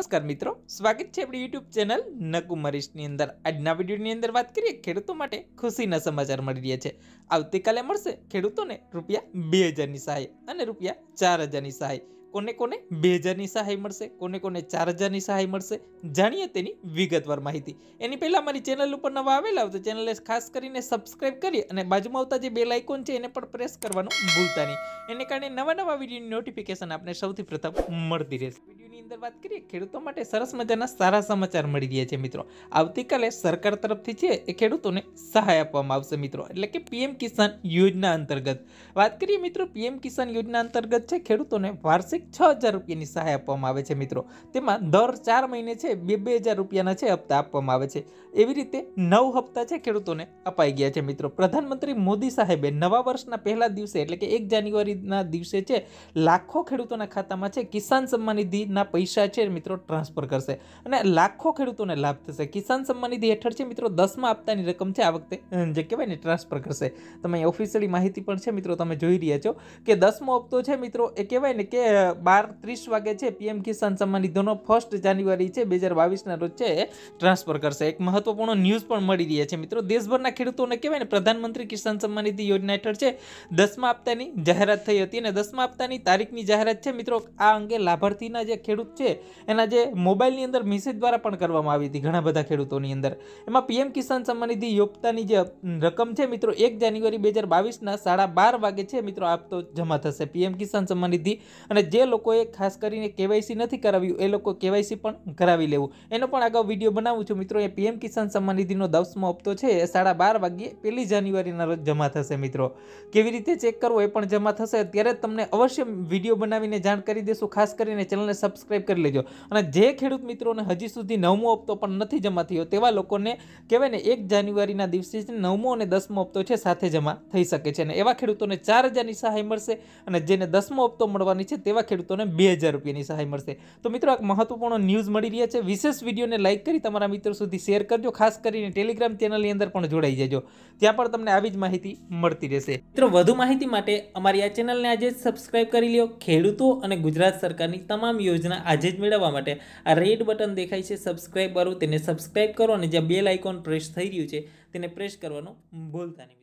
નમસ્કાર મિત્રો સ્વાગત છે આપણી યુટ્યુબ ચેનલ નકુમરીશની અંદર આજના વિડીયોની અંદર વાત કરીએ ખેડૂતો માટે ખુશીના સમાચાર મળી રહ્યા છે આવતીકાલે મળશે ખેડૂતોને રૂપિયા બે હજારની સહાય અને રૂપિયા ચાર હજારની સહાય કોને કોને બે હજારની સહાય મળશે કોને કોને ચાર હજારની સહાય મળશે જાણીએ તેની વિગતવાર માહિતી એની પહેલાં મારી ચેનલ ઉપર નવા આવેલા હોય તો ચેનલને ખાસ કરીને સબસ્ક્રાઇબ કરી અને બાજુમાં આવતા જે બે આઇકોન છે એને પણ પ્રેસ કરવાનું ભૂલતા નહીં એને કારણે નવા નવા વિડીયોની નોટિફિકેશન આપણે સૌથી પ્રથમ મળતી રહેશે અંદર વાત કરીએ ખેડૂતો માટે સરસ મજાના સારા સમાચાર મળી રહ્યા છે મિત્રો આવતીકાલે સરકાર તરફથી છે એ ખેડૂતોને સહાય આપવામાં આવશે મિત્રો એટલે કે પીએમ કિસાન યોજના અંતર્ગત વાત કરીએ મિત્રો પીએમ કિસાન યોજના અંતર્ગત છે ખેડૂતોને વાર્ષિક છ હજાર રૂપિયાની સહાય આપવામાં આવે છે મિત્રો તેમાં દર ચાર મહિને છે બે બે હજાર રૂપિયાના છે હપ્તા આપવામાં આવે છે એવી રીતે નવ હપ્તા છે ખેડૂતોને અપાઈ ગયા છે મિત્રો પ્રધાનમંત્રી મોદી સાહેબે નવા વર્ષના પહેલા દિવસે એટલે કે એક જાન્યુઆરીના દિવસે છે લાખો ખેડૂતોના ખાતામાં છે કિસાન સન્માન નિધિના પૈસા છે મિત્રો ટ્રાન્સફર કરશે અને લાખો ખેડૂતોને લાભ થશે કિસાન સન્માન નિધિ હેઠળ છે મિત્રો દસમાં આપતાની રકમ છે આ વખતે જે કહેવાય ને ટ્રાન્સફર કરશે તમે ઓફિશિયલી માહિતી પણ છે મિત્રો તમે જોઈ રહ્યા છો કે દસમો હપ્તો છે મિત્રો એ કહેવાય ને કે બાર ત્રીસ વાગે છે પીએમ કિસાન સન્માન નિધિનો ફર્સ્ટ જાન્યુઆરી છે બે હજાર બાવીસના રોજ છે ટ્રાન્સફર કરશે એક મહત્વપૂર્ણ ન્યૂઝ પણ મળી રહ્યા છે મિત્રો દેશભરના ખેડૂતોને કહેવાય ને પ્રધાનમંત્રી કિસાન સન્માન નિધિ યોજના હેઠળ છે દસમા આપતાની જાહેરાત થઈ હતી અને દસમા આપતાની તારીખની જાહેરાત છે મિત્રો આ અંગે લાભાર્થીના જે ખેડૂત ઉપયોગ છે એના જે મોબાઈલની અંદર મેસેજ દ્વારા પણ કરવામાં આવી હતી ઘણા બધા ખેડૂતોની અંદર એમાં પીએમ કિસાન સન્માન નિધિ યોગતાની જે રકમ છે મિત્રો એક જાન્યુઆરી બે હજાર બાવીસના સાડા બાર વાગે છે મિત્રો આપતો જમા થશે પીએમ કિસાન સન્માન નિધિ અને જે લોકોએ ખાસ કરીને કેવાયસી નથી કરાવ્યું એ લોકો કેવાયસી પણ કરાવી લેવું એનો પણ અગાઉ વિડીયો બનાવું છું મિત્રો એ પીએમ કિસાન સન્માન નિધિનો દસમો હપ્તો છે એ સાડા બાર વાગ્યે પહેલી જાન્યુઆરીના રોજ જમા થશે મિત્રો કેવી રીતે ચેક કરવો એ પણ જમા થશે ત્યારે તમને અવશ્ય વિડીયો બનાવીને જાણ કરી દેશું ખાસ કરીને ચેનલને સબસ્ક્રાઈબ સબસ્ક્રાઈબ કરી લેજો અને જે ખેડૂત મિત્રોને હજી સુધી નવમો હપ્તો પણ નથી જમા થયો તેવા લોકોને કહેવાય ને એક જાન્યુઆરીના દિવસે નવમો અને દસમો હપ્તો છે સાથે જમા થઈ શકે છે અને એવા ખેડૂતોને ચાર હજારની સહાય મળશે અને જેને દસમો હપ્તો મળવાની છે તેવા ખેડૂતોને બે હજાર રૂપિયાની સહાય મળશે તો મિત્રો એક મહત્વપૂર્ણ ન્યૂઝ મળી રહ્યા છે વિશેષ વિડીયોને લાઇક કરી તમારા મિત્રો સુધી શેર કરજો ખાસ કરીને ટેલિગ્રામ ચેનલની અંદર પણ જોડાઈ જજો ત્યાં પણ તમને આવી જ માહિતી મળતી રહેશે મિત્રો વધુ માહિતી માટે અમારી આ ચેનલને આજે સબસ્ક્રાઇબ કરી લો ખેડૂતો અને ગુજરાત સરકારની તમામ યોજના આજે જ મેળવવા માટે આ રેડ બટન દેખાય છે સબસ્ક્રાઈબ વાળું તેને સબસ્ક્રાઈબ કરો અને જ્યાં બેલ આઇકોન પ્રેસ થઈ રહ્યું છે તેને પ્રેસ કરવાનું ભૂલતા નહીં